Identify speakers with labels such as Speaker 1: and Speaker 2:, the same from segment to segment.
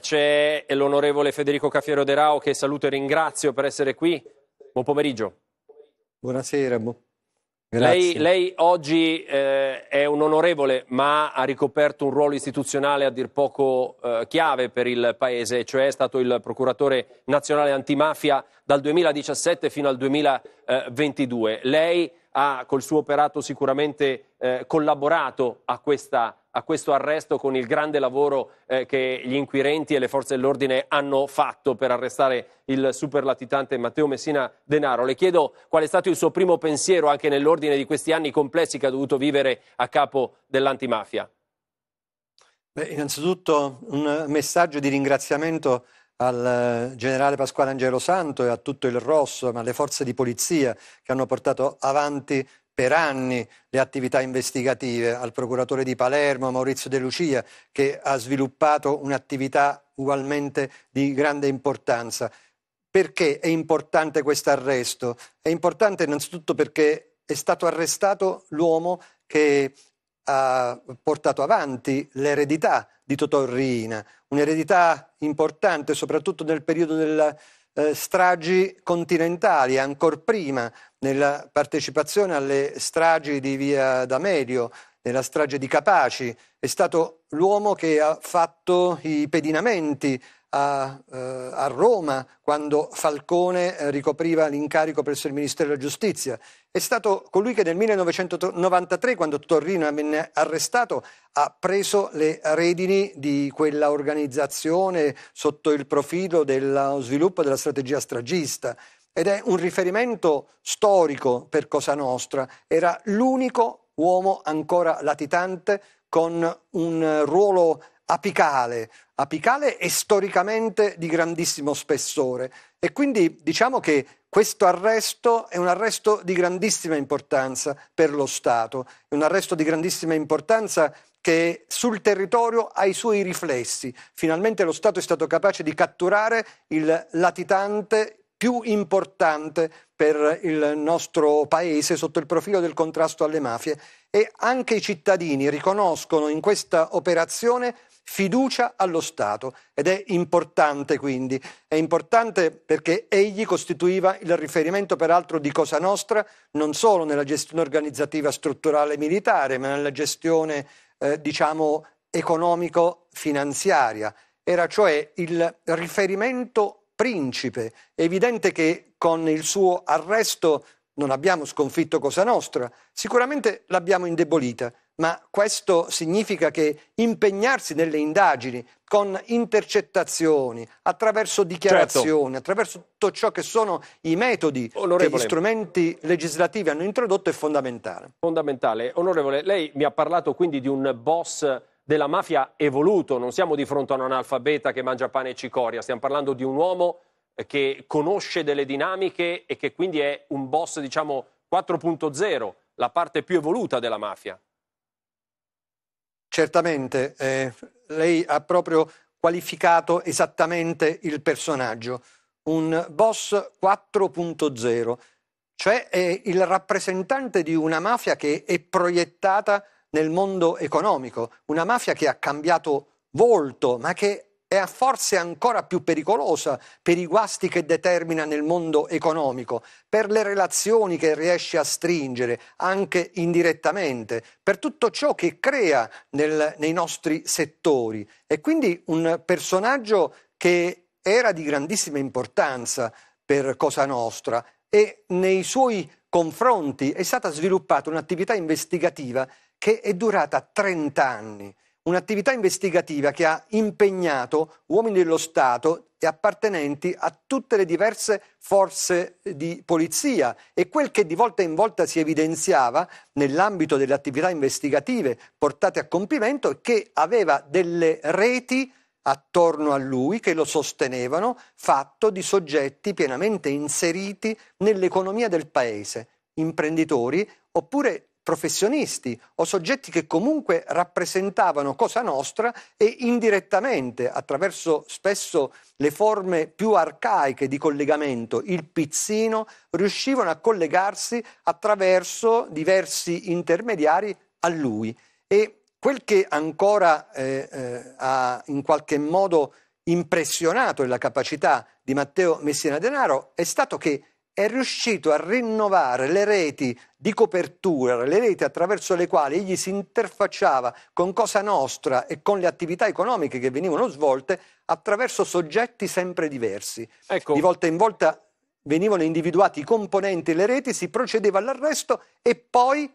Speaker 1: C'è l'onorevole Federico Caffiero De Rao che saluto e ringrazio per essere qui. Buon
Speaker 2: pomeriggio. Buonasera. Bu lei,
Speaker 1: lei, oggi eh, è un onorevole ma ha ricoperto un ruolo istituzionale a dir poco eh, chiave per il Paese, cioè è stato il procuratore nazionale antimafia dal 2017 fino al 2022. Lei ha col suo operato sicuramente eh, collaborato a questa a questo arresto con il grande lavoro eh, che gli inquirenti e le forze dell'ordine hanno fatto per arrestare il superlatitante Matteo Messina Denaro. Le chiedo qual è stato il suo primo pensiero anche nell'ordine di questi anni complessi che ha dovuto vivere a capo dell'antimafia.
Speaker 2: Beh, innanzitutto un messaggio di ringraziamento al eh, generale Pasquale Angelo Santo e a tutto il Rosso, ma alle forze di polizia che hanno portato avanti per anni le attività investigative, al procuratore di Palermo Maurizio De Lucia, che ha sviluppato un'attività ugualmente di grande importanza. Perché è importante questo arresto? È importante innanzitutto perché è stato arrestato l'uomo che ha portato avanti l'eredità di Totò Riina, un'eredità importante soprattutto nel periodo della eh, stragi continentali, ancora prima nella partecipazione alle stragi di Via D'Amelio, nella strage di Capaci, è stato l'uomo che ha fatto i pedinamenti a, eh, a Roma quando Falcone eh, ricopriva l'incarico presso il Ministero della Giustizia. È stato colui che nel 1993, quando Torrino venne arrestato, ha preso le redini di quella organizzazione sotto il profilo dello sviluppo della strategia stragista ed è un riferimento storico per Cosa Nostra. Era l'unico uomo ancora latitante con un ruolo apicale, apicale e storicamente di grandissimo spessore. E quindi diciamo che questo arresto è un arresto di grandissima importanza per lo Stato, è un arresto di grandissima importanza che sul territorio ha i suoi riflessi. Finalmente lo Stato è stato capace di catturare il latitante più importante per il nostro paese sotto il profilo del contrasto alle mafie e anche i cittadini riconoscono in questa operazione fiducia allo Stato ed è importante quindi, è importante perché egli costituiva il riferimento peraltro di Cosa Nostra non solo nella gestione organizzativa strutturale militare ma nella gestione eh, diciamo economico-finanziaria, era cioè il riferimento principe, è evidente che con il suo arresto non abbiamo sconfitto Cosa Nostra, sicuramente l'abbiamo indebolita ma questo significa che impegnarsi nelle indagini con intercettazioni, attraverso certo. dichiarazioni, certo. attraverso tutto ciò che sono i metodi Onorevole. che gli strumenti legislativi hanno introdotto è fondamentale.
Speaker 1: Fondamentale. Onorevole, lei mi ha parlato quindi di un boss della mafia evoluto, non siamo di fronte a un analfabeta che mangia pane e cicoria, stiamo parlando di un uomo che conosce delle dinamiche e che quindi è un boss, diciamo, 4.0, la parte più evoluta della mafia.
Speaker 2: Certamente, eh, lei ha proprio qualificato esattamente il personaggio, un boss 4.0, cioè è il rappresentante di una mafia che è proiettata nel mondo economico, una mafia che ha cambiato volto, ma che è forse ancora più pericolosa per i guasti che determina nel mondo economico, per le relazioni che riesce a stringere, anche indirettamente, per tutto ciò che crea nel, nei nostri settori. E quindi un personaggio che era di grandissima importanza per Cosa Nostra e nei suoi confronti è stata sviluppata un'attività investigativa che è durata 30 anni Un'attività investigativa che ha impegnato uomini dello Stato e appartenenti a tutte le diverse forze di polizia e quel che di volta in volta si evidenziava nell'ambito delle attività investigative portate a compimento è che aveva delle reti attorno a lui che lo sostenevano, fatto di soggetti pienamente inseriti nell'economia del paese, imprenditori oppure professionisti o soggetti che comunque rappresentavano Cosa Nostra e indirettamente, attraverso spesso le forme più arcaiche di collegamento, il pizzino, riuscivano a collegarsi attraverso diversi intermediari a lui. E quel che ancora eh, eh, ha in qualche modo impressionato la capacità di Matteo Messina Denaro è stato che è riuscito a rinnovare le reti di copertura, le reti attraverso le quali egli si interfacciava con Cosa Nostra e con le attività economiche che venivano svolte attraverso soggetti sempre diversi. Ecco. Di volta in volta venivano individuati i componenti e le reti, si procedeva all'arresto e poi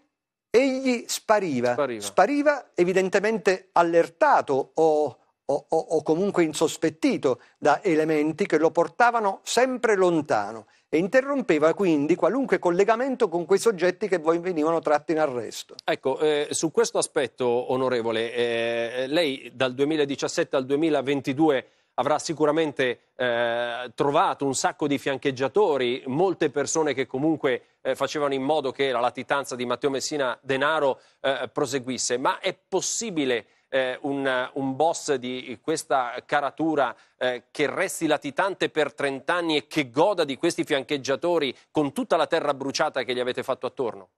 Speaker 2: egli spariva. Spariva, spariva evidentemente allertato o, o, o comunque insospettito da elementi che lo portavano sempre lontano e interrompeva quindi qualunque collegamento con quei soggetti che poi venivano tratti in arresto.
Speaker 1: Ecco, eh, su questo aspetto, onorevole, eh, lei dal 2017 al 2022 avrà sicuramente eh, trovato un sacco di fiancheggiatori, molte persone che comunque eh, facevano in modo che la latitanza di Matteo Messina Denaro eh, proseguisse, ma è possibile eh, un, un, boss di questa caratura eh, che resti latitante per 30 anni e che goda di questi fiancheggiatori con tutta la terra bruciata che gli avete fatto attorno?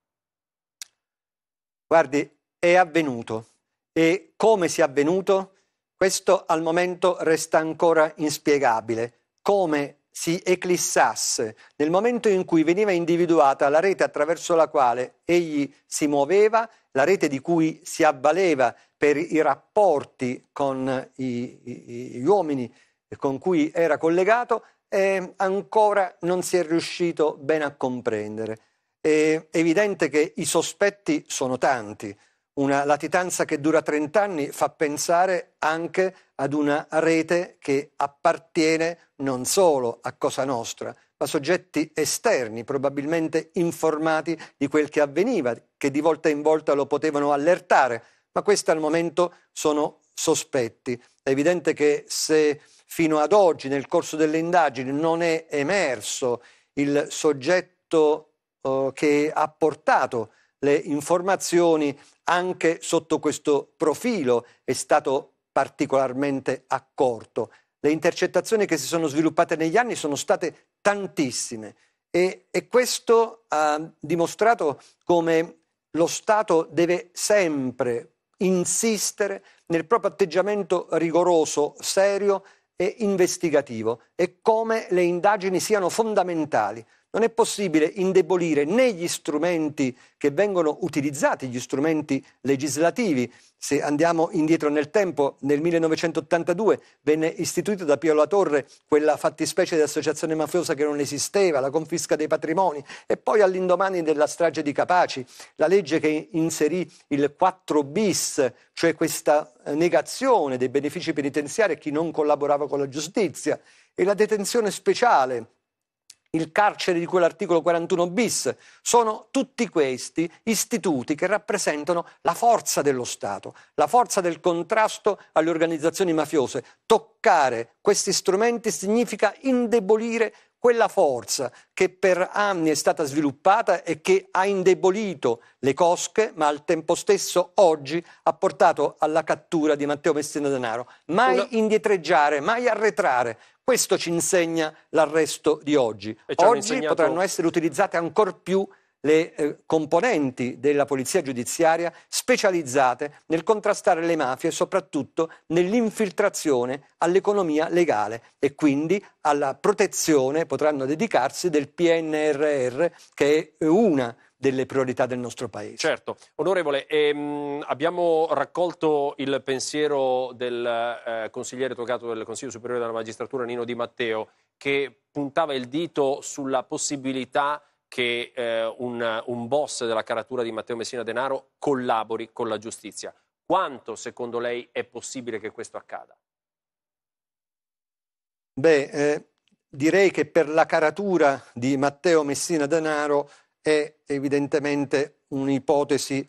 Speaker 2: Guardi, è avvenuto. E come sia avvenuto? Questo al momento resta ancora inspiegabile. Come si eclissasse nel momento in cui veniva individuata la rete attraverso la quale egli si muoveva, la rete di cui si avvaleva per i rapporti con i, i, gli uomini con cui era collegato, eh, ancora non si è riuscito bene a comprendere. È evidente che i sospetti sono tanti. Una latitanza che dura 30 anni fa pensare anche ad una rete che appartiene non solo a Cosa Nostra, ma soggetti esterni, probabilmente informati di quel che avveniva, che di volta in volta lo potevano allertare, ma questi al momento sono sospetti. È evidente che se fino ad oggi, nel corso delle indagini, non è emerso il soggetto eh, che ha portato le informazioni anche sotto questo profilo è stato particolarmente accorto. Le intercettazioni che si sono sviluppate negli anni sono state tantissime e, e questo ha dimostrato come lo Stato deve sempre insistere nel proprio atteggiamento rigoroso, serio e investigativo e come le indagini siano fondamentali non è possibile indebolire né gli strumenti che vengono utilizzati, gli strumenti legislativi. Se andiamo indietro nel tempo, nel 1982 venne istituita da Pio La Torre quella fattispecie di associazione mafiosa che non esisteva, la confisca dei patrimoni e poi all'indomani della strage di Capaci, la legge che inserì il 4 bis, cioè questa eh, negazione dei benefici penitenziari a chi non collaborava con la giustizia e la detenzione speciale il carcere di quell'articolo 41 bis. Sono tutti questi istituti che rappresentano la forza dello Stato, la forza del contrasto alle organizzazioni mafiose. Toccare questi strumenti significa indebolire quella forza che per anni è stata sviluppata e che ha indebolito le cosche, ma al tempo stesso oggi ha portato alla cattura di Matteo Messina Denaro. Mai Una... indietreggiare, mai arretrare. Questo ci insegna l'arresto di oggi. Oggi insegnato... potranno essere utilizzate ancora più le eh, componenti della polizia giudiziaria specializzate nel contrastare le mafie e soprattutto nell'infiltrazione all'economia legale e quindi alla protezione potranno dedicarsi del PNRR che è una delle priorità del nostro Paese. Certo,
Speaker 1: onorevole, ehm, abbiamo raccolto il pensiero del eh, consigliere toccato del Consiglio Superiore della Magistratura Nino Di Matteo che puntava il dito sulla possibilità che eh, un, un, boss della caratura di Matteo Messina Denaro collabori con la giustizia. Quanto secondo lei è possibile che questo accada?
Speaker 2: Beh, eh, direi che per la caratura di Matteo Messina Denaro è evidentemente un'ipotesi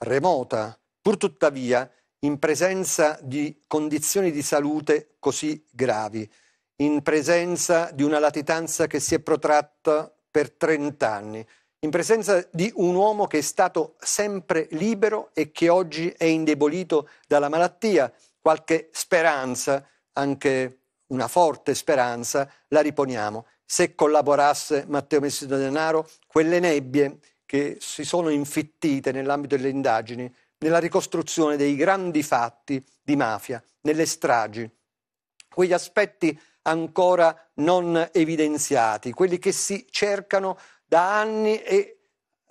Speaker 2: remota. Purtuttavia, in presenza di condizioni di salute così gravi, in presenza di una latitanza che si è protratta per 30 anni, in presenza di un uomo che è stato sempre libero e che oggi è indebolito dalla malattia. Qualche speranza, anche una forte speranza, la riponiamo. Se collaborasse Matteo Messina Denaro, quelle nebbie che si sono infittite nell'ambito delle indagini, nella ricostruzione dei grandi fatti di mafia, nelle stragi, quegli aspetti ancora non evidenziati, quelli che si cercano da anni e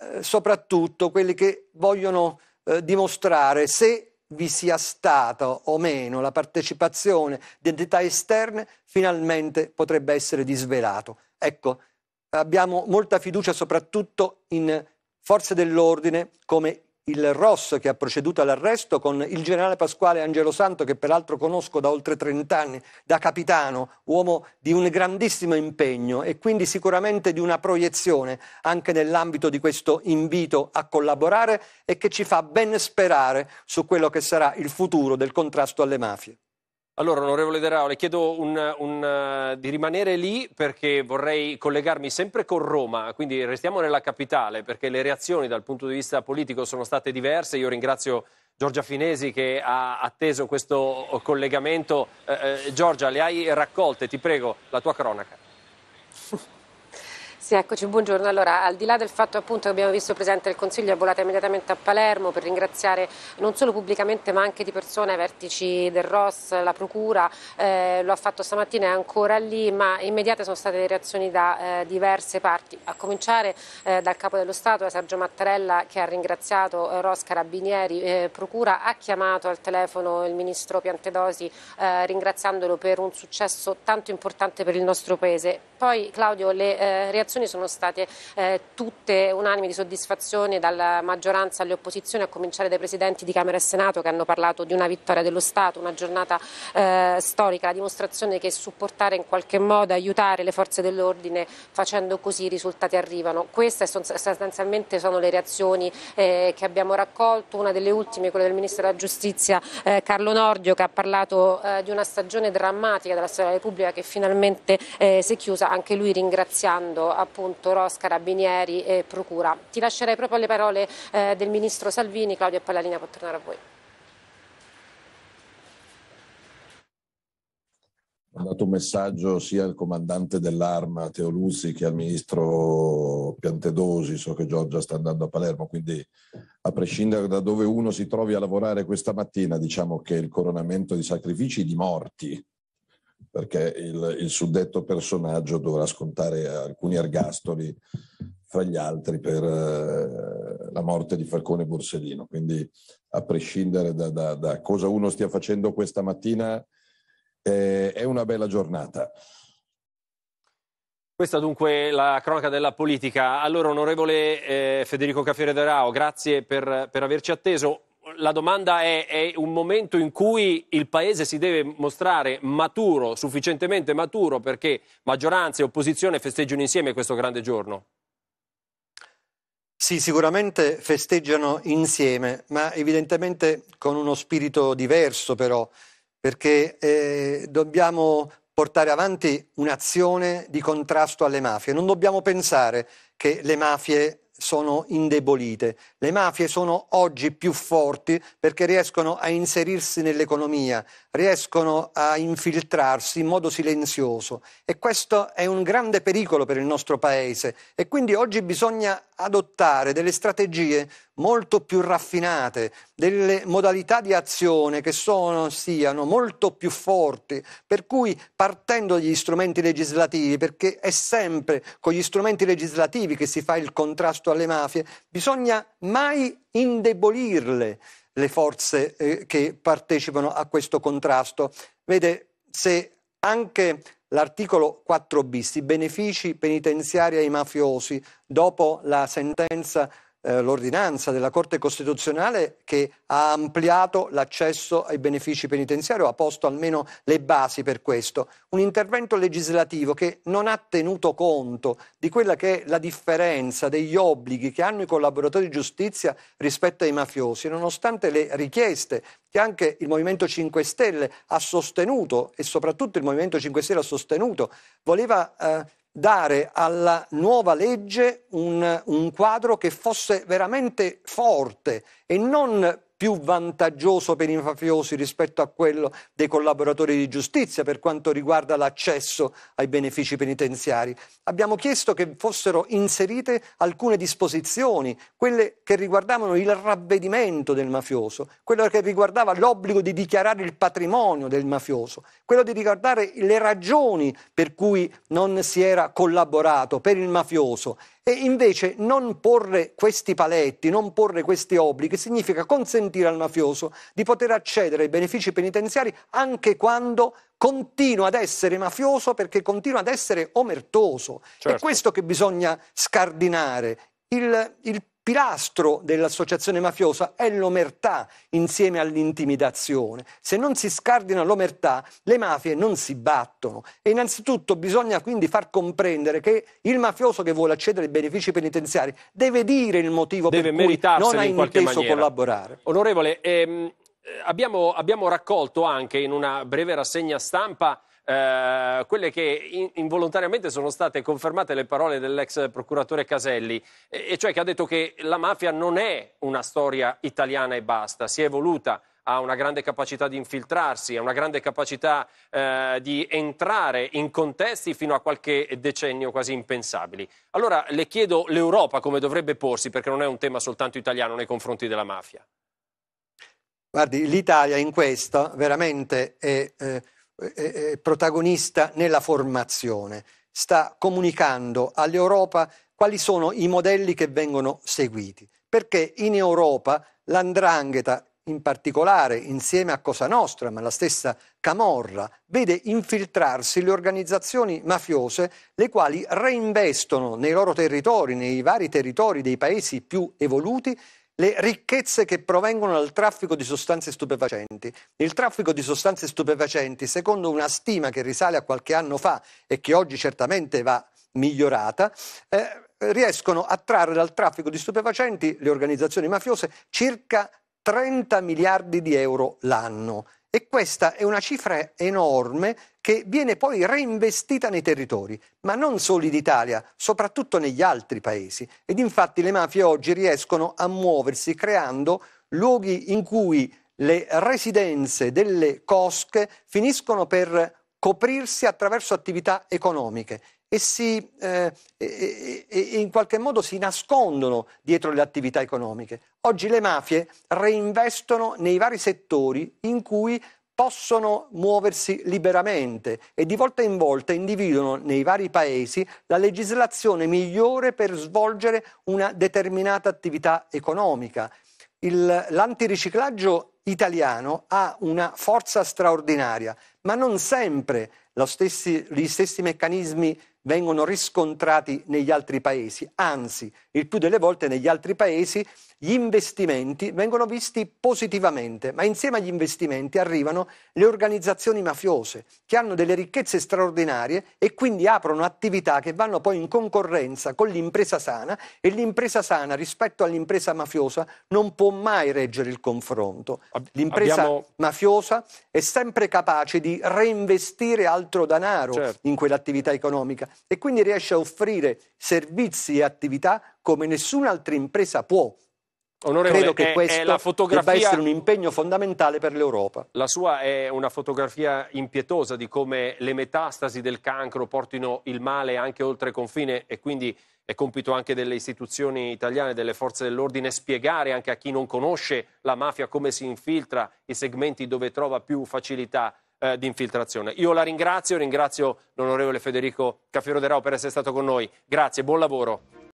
Speaker 2: eh, soprattutto quelli che vogliono eh, dimostrare se vi sia stata o meno la partecipazione di entità esterne, finalmente potrebbe essere disvelato. Ecco, abbiamo molta fiducia soprattutto in forze dell'ordine come il ROS che ha proceduto all'arresto con il generale Pasquale Angelo Santo che peraltro conosco da oltre 30 anni, da capitano, uomo di un grandissimo impegno e quindi sicuramente di una proiezione anche nell'ambito di questo invito a collaborare e che ci fa ben sperare su quello che sarà il futuro del contrasto alle mafie.
Speaker 1: Allora, onorevole De Rao, le chiedo un, un, uh, di rimanere lì perché vorrei collegarmi sempre con Roma, quindi restiamo nella capitale perché le reazioni dal punto di vista politico sono state diverse. Io ringrazio Giorgia Finesi che ha atteso questo collegamento. Eh, eh, Giorgia, le hai raccolte, ti prego, la tua cronaca.
Speaker 3: Sì, eccoci, buongiorno. Allora, al di là del fatto appunto, che abbiamo visto il Presidente del Consiglio è volata immediatamente a Palermo per ringraziare non solo pubblicamente ma anche di persona i vertici del ROS, la Procura, eh, lo ha fatto stamattina è ancora lì, ma immediate sono state le reazioni da eh, diverse parti, a cominciare eh, dal Capo dello Stato, Sergio Mattarella che ha ringraziato eh, ROS, Carabinieri, eh, Procura, ha chiamato al telefono il Ministro Piantedosi eh, ringraziandolo per un successo tanto importante per il nostro Paese. Poi Claudio, le reazioni dichiarazioni sono state eh, tutte unanime di soddisfazione dalla maggioranza alle opposizioni, a cominciare dai presidenti di Camera e Senato che hanno parlato di una vittoria dello Stato, una giornata eh, storica, la dimostrazione che supportare in qualche modo, aiutare le forze dell'ordine facendo così i risultati arrivano. Queste sostanzialmente sono le reazioni eh, che abbiamo raccolto, una delle ultime quella del Ministro della Giustizia eh, Carlo Nordio che ha parlato eh, di una stagione drammatica della storia della Repubblica che finalmente eh, si è chiusa, anche lui ringraziando appunto ROS, Carabinieri e Procura. Ti lascerei proprio alle parole eh, del Ministro Salvini, Claudio e poi la linea può tornare a voi.
Speaker 1: Ho dato un messaggio sia al comandante dell'arma Teoluzzi che al ministro Piantedosi, so che Giorgia sta andando a Palermo, quindi a prescindere da dove uno si trovi a lavorare questa mattina, diciamo che il coronamento di sacrifici e di morti perché il, il suddetto personaggio dovrà scontare alcuni ergastoli fra gli altri per eh, la morte di Falcone Borsellino. Quindi a prescindere da, da, da cosa uno stia facendo questa mattina, eh, è una bella
Speaker 2: giornata.
Speaker 1: Questa dunque la cronaca della politica. Allora, onorevole eh, Federico Caffiere De Rao, grazie per, per averci atteso la domanda è, è un momento in cui il Paese si deve mostrare maturo, sufficientemente maturo, perché maggioranza e opposizione festeggiano insieme questo grande giorno?
Speaker 2: Sì, sicuramente festeggiano insieme, ma evidentemente con uno spirito diverso però, perché eh, dobbiamo portare avanti un'azione di contrasto alle mafie. Non dobbiamo pensare che le mafie sono indebolite. Le mafie sono oggi più forti perché riescono a inserirsi nell'economia, riescono a infiltrarsi in modo silenzioso e questo è un grande pericolo per il nostro Paese e quindi oggi bisogna adottare delle strategie molto più raffinate, delle modalità di azione che sono, siano molto più forti, per cui partendo dagli strumenti legislativi, perché è sempre con gli strumenti legislativi che si fa il contrasto alle mafie, bisogna mai indebolirle le forze eh, che partecipano a questo contrasto. Vede, se anche l'articolo 4 bis, i benefici penitenziari ai mafiosi, dopo la sentenza eh, l'ordinanza della Corte Costituzionale che ha ampliato l'accesso ai benefici penitenziari o ha posto almeno le basi per questo. Un intervento legislativo che non ha tenuto conto di quella che è la differenza degli obblighi che hanno i collaboratori di giustizia rispetto ai mafiosi, nonostante le richieste che anche il Movimento 5 Stelle ha sostenuto e soprattutto il Movimento 5 Stelle ha sostenuto, voleva eh, dare alla nuova legge un, un quadro che fosse veramente forte e non più vantaggioso per i mafiosi rispetto a quello dei collaboratori di giustizia per quanto riguarda l'accesso ai benefici penitenziari. Abbiamo chiesto che fossero inserite alcune disposizioni, quelle che riguardavano il ravvedimento del mafioso, quello che riguardava l'obbligo di dichiarare il patrimonio del mafioso, quello di ricordare le ragioni per cui non si era collaborato per il mafioso e invece non porre questi paletti, non porre questi obblighi, significa consentire al mafioso di poter accedere ai benefici penitenziari anche quando continua ad essere mafioso perché continua ad essere omertoso. Certo. È questo che bisogna scardinare. Il, il pilastro dell'associazione mafiosa è l'omertà insieme all'intimidazione. Se non si scardina l'omertà, le mafie non si battono. E innanzitutto bisogna quindi far comprendere che il mafioso che vuole accedere ai benefici penitenziari deve dire il motivo deve per cui non ha in inteso maniera. collaborare. Onorevole,
Speaker 1: ehm, abbiamo, abbiamo raccolto anche in una breve rassegna stampa eh, quelle che in, involontariamente sono state confermate le parole dell'ex procuratore Caselli, e, e cioè che ha detto che la mafia non è una storia italiana e basta, si è evoluta ha una grande capacità di infiltrarsi, ha una grande capacità eh, di entrare in contesti fino a qualche decennio quasi impensabili. Allora le chiedo l'Europa come dovrebbe porsi, perché non è un tema soltanto italiano nei confronti della mafia.
Speaker 2: Guardi, l'Italia in questo veramente è eh, eh, eh, eh, protagonista nella formazione, sta comunicando all'Europa quali sono i modelli che vengono seguiti, perché in Europa l'andrangheta in particolare insieme a Cosa Nostra, ma la stessa Camorra, vede infiltrarsi le organizzazioni mafiose le quali reinvestono nei loro territori, nei vari territori dei paesi più evoluti, le ricchezze che provengono dal traffico di sostanze stupefacenti. Il traffico di sostanze stupefacenti, secondo una stima che risale a qualche anno fa e che oggi certamente va migliorata, eh, riescono a trarre dal traffico di stupefacenti le organizzazioni mafiose circa 30 miliardi di euro l'anno. E questa è una cifra enorme che viene poi reinvestita nei territori, ma non solo in Italia, soprattutto negli altri paesi. Ed infatti le mafie oggi riescono a muoversi creando luoghi in cui le residenze delle cosche finiscono per coprirsi attraverso attività economiche e, si, eh, e, e, in qualche modo si nascondono dietro le attività economiche. Oggi le mafie reinvestono nei vari settori in cui possono muoversi liberamente e di volta in volta individuano nei vari paesi la legislazione migliore per svolgere una determinata attività economica. Il, l'antiriciclaggio italiano ha una forza straordinaria, ma non sempre stessi, gli stessi meccanismi vengono riscontrati negli altri paesi, anzi il più delle volte negli altri paesi gli investimenti vengono visti positivamente, ma insieme agli investimenti arrivano le organizzazioni mafiose che hanno delle ricchezze straordinarie e quindi aprono attività che vanno poi in concorrenza con l'impresa sana e l'impresa sana rispetto all'impresa mafiosa non può mai reggere il confronto. L'impresa Abbiamo... mafiosa è sempre capace di reinvestire altro denaro certo. in quell'attività economica e quindi riesce a offrire servizi e attività come nessun'altra impresa può. Onorevole, Credo che è, questo è fotografia... debba essere un impegno fondamentale per l'Europa.
Speaker 1: La sua è una fotografia impietosa di come le metastasi del cancro portino il male anche oltre confine e quindi è compito anche delle istituzioni italiane, delle forze dell'ordine, spiegare anche a chi non conosce la mafia come si infiltra, i segmenti dove trova più facilità eh, di infiltrazione. Io la ringrazio, ringrazio l'onorevole Federico Caffiero De Rao per essere stato con noi. Grazie, buon lavoro.